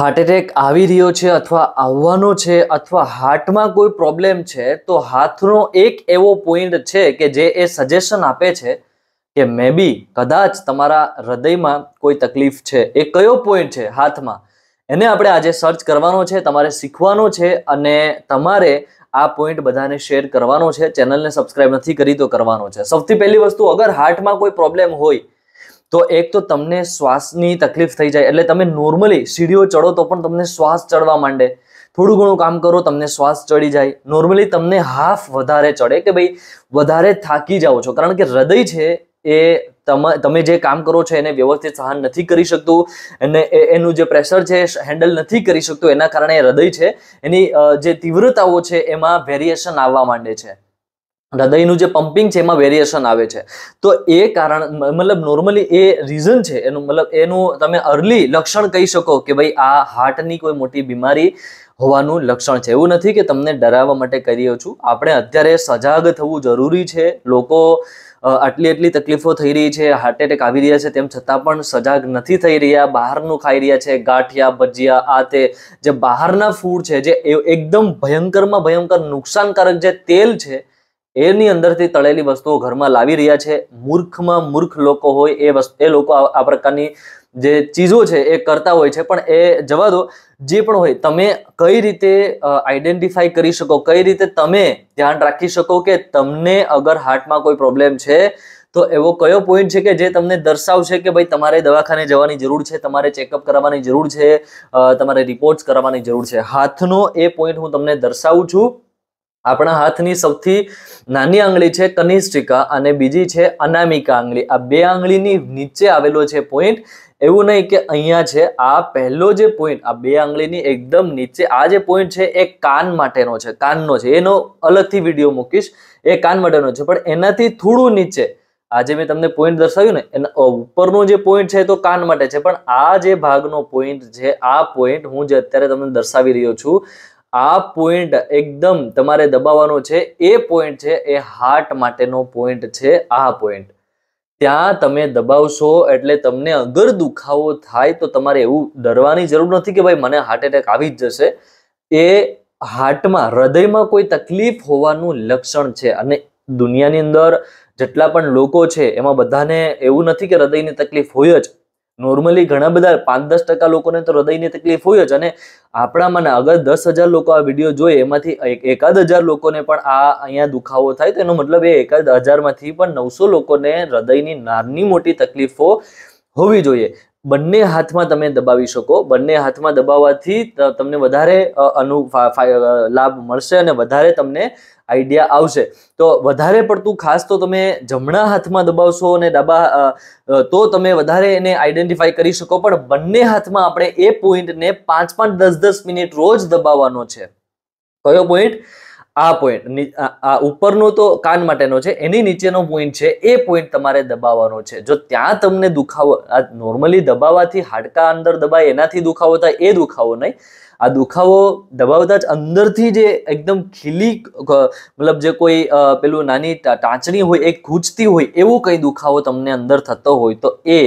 heart attack આવી રહ્યો છે અથવા આવવાનો છે અથવા હાર્ટમાં કોઈ પ્રોબ્લેમ છે તો હાથનો એક એવો પોઈન્ટ છે કે જે એ સજેશન આપે છે કે મે બી કદાચ તમારા હૃદયમાં કોઈ તકલીફ છે એ કયો પોઈન્ટ છે હાથમાં એને આપણે આજે સર્ચ કરવાનો છે તમારે શીખવાનો છે અને તમારે આ પોઈન્ટ બધાને શેર કરવાનો છે ચેનલને સબસ્ક્રાઈબ નથી કરી તો કરવાનો છે સૌથી પહેલી વસ્તુ અગર હાર્ટમાં કોઈ પ્રોબ્લેમ હોય તો એક તો તમને શ્વાસની તકલીફ થઈ જાય એટલે તમે નોર્મલી સીડીઓ ચડો તો પણ તમને શ્વાસ ચડવા માંડે થોડું ઘણું કામ કરો તમને શ્વાસ ચડી જાય નોર્મલી તમને હાફ વધારે ચડે કે ભાઈ વધારે થાકી જાઓ છો કારણ કે હૃદય છે એ તમે જે કામ કરો છો એને વ્યવસ્થિત સહન નથી કરી શકતું અને એનું જે પ્રેશર છે હેન્ડલ નથી કરી શકતું એના કારણે હૃદય છે એની જે તીવ્રતાઓ છે એમાં વેરિએશન આવવા માંડે છે હૃદયનું જે પમ્પિંગ છે એમાં વેરિએશન આવે છે તો એ કારણ મતલબ નોર્મલી એ રીઝન છે એનું મતલબ એનું તમે અર્લી લક્ષણ કહી શકો કે ભાઈ આ હાર્ટની કોઈ મોટી બીમારી હોવાનું લક્ષણ છે એવું નથી કે તમને ડરાવવા માટે કરી રહ્યો છું આપણે અત્યારે સજાગ થવું જરૂરી છે લોકો આટલી એટલી તકલીફો થઈ રહી છે હાર્ટ એટેક આવી રહ્યા છે તેમ છતાં પણ સજાગ નથી થઈ રહ્યા બહારનું ખાઈ રહ્યા છે ગાંઠિયા ભજીયા આ તે જે બહારના ફૂડ છે જે એકદમ ભયંકરમાં ભયંકર નુકસાનકારક જે તેલ છે એની અંદરથી તળેલી વસ્તુઓ ઘરમાં લાવી રહ્યા છે મૂર્ખમાં મૂર્ખ લોકો હોય એ વસ્તુ એ લોકો આ પ્રકારની જે ચીજો છે એ કરતા હોય છે પણ એ જવા દો જે પણ હોય તમે કઈ રીતે આઈડેન્ટિફાઈ કરી શકો કઈ રીતે તમે ધ્યાન રાખી શકો કે તમને અગર હાર્ટમાં કોઈ પ્રોબ્લેમ છે તો એવો કયો પોઈન્ટ છે કે જે તમને દર્શાવશે કે ભાઈ તમારે દવાખાને જવાની જરૂર છે તમારે ચેકઅપ કરાવવાની જરૂર છે તમારે રિપોર્ટ્સ કરાવવાની જરૂર છે હાથનો એ પોઈન્ટ હું તમને દર્શાવું છું આપણા હાથની સૌથી નાની આંગળી છે કનિષ્ઠિકા અને બીજી છે અનામિકા આંગળી આ બે આંગળીની નીચે આવેલો છે પોઈન્ટ એવું નહીં કે અહીંયા છે આ પહેલો જે પોઈન્ટ આ બે આંગળીની એકદમ નીચે આ જે પોઈન્ટ છે એ કાન માટેનો છે કાનનો છે એનો અલગથી વિડીયો મૂકીશ એ કાન માટેનો છે પણ એનાથી થોડું નીચે આજે મેં તમને પોઈન્ટ દર્શાવ્યું ને એના ઉપરનો જે પોઈન્ટ છે તો કાન માટે છે પણ આ જે ભાગનો પોઈન્ટ છે આ પોઈન્ટ હું જે અત્યારે તમને દર્શાવી રહ્યો છું આ પોઈન્ટ એકદમ તમારે દબાવવાનો છે એ પોઈન્ટ છે એ હાર્ટ માટેનો પોઈન્ટ છે આ પોઈન્ટ ત્યાં તમે દબાવશો એટલે તમને અગર દુખાવો થાય તો તમારે એવું ડરવાની જરૂર નથી કે ભાઈ મને હાર્ટ એટેક આવી જ જશે એ હાર્ટમાં હૃદયમાં કોઈ તકલીફ હોવાનું લક્ષણ છે અને દુનિયાની અંદર જેટલા પણ લોકો છે એમાં બધાને એવું નથી કે હૃદયની તકલીફ હોય જ નોર્મલી ઘણા બધા પાંચ દસ ટકા લોકોને તો હૃદયની તકલીફ હોય જ અને આપણામાં અગર દસ હજાર લોકો આ વિડીયો જોઈએ એમાંથી એકાદ હજાર લોકોને પણ આ અહીંયા દુખાવો થાય તો એનો મતલબ એ એકાદ હજારમાંથી પણ નવસો લોકોને હૃદયની નાની મોટી તકલીફો હોવી જોઈએ બંને હાથમાં તમે દબાવી શકો બંને હાથમાં દબાવવાથી તમને વધારે અનુ લાભ મળશે અને વધારે તમને આઈડિયા આવશે તો વધારે પડતું ખાસ તો તમે જમણા હાથમાં દબાવશો અને ડાબા તો તમે વધારે એને આઈડેન્ટિફાઈ કરી શકો પણ બંને હાથમાં આપણે એ પોઈન્ટને પાંચ પાંચ દસ દસ મિનિટ રોજ દબાવવાનો છે કયો પોઈન્ટ આ પોઈન્ટ આ ઉપરનો તો કાન માટેનો છે એની નીચેનો પોઈન્ટ છે એ પોઈન્ટ તમારે દબાવવાનો છે જો ત્યાં તમને દુખાવો આ નોર્મલી દબાવવાથી હાડકા અંદર દબાય એનાથી દુખાવો થાય એ દુખાવો નહીં આ દુખાવો દબાવતા જ અંદરથી જે એકદમ ખીલી મતલબ જે કોઈ પેલું નાની ટાંચણી હોય એ ખૂંચતી હોય એવું કંઈ દુખાવો તમને અંદર થતો હોય તો એ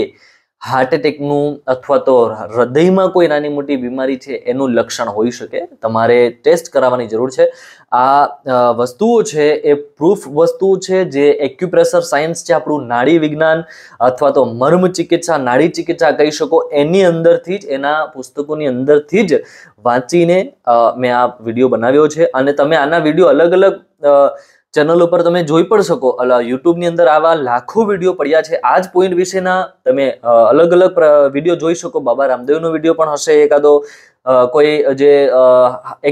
હાર્ટ એટેકનું અથવા તો હૃદયમાં કોઈ નાની મોટી બીમારી છે એનું લક્ષણ હોઈ શકે તમારે ટેસ્ટ કરાવવાની જરૂર છે આ વસ્તુઓ છે એ પ્રૂફ વસ્તુ છે જે એક્યુપ્રેશર સાયન્સ છે આપણું નાડી વિજ્ઞાન અથવા તો મર્મ ચિકિત્સા નાડી ચિકિત્સા કહી શકો એની અંદરથી જ એના પુસ્તકોની અંદરથી જ વાંચીને મેં આ વિડીયો બનાવ્યો છે અને તમે આના વિડીયો અલગ અલગ ચેનલ ઉપર તમે જોઈ પણ શકો યુટ્યુબની અંદર આવા લાખો વિડીયો પડ્યા છે આ જ પોઈન્ટ વિશેના તમે અલગ અલગ વિડીયો જોઈ શકો બાબા રામદેવનો વિડીયો પણ હશે એકાદો કોઈ જે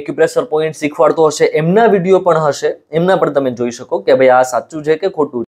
એક્યુપ્રેશર પોઈન્ટ શીખવાડતો હશે એમના વિડીયો પણ હશે એમના પણ તમે જોઈ શકો કે ભાઈ આ સાચું છે કે ખોટું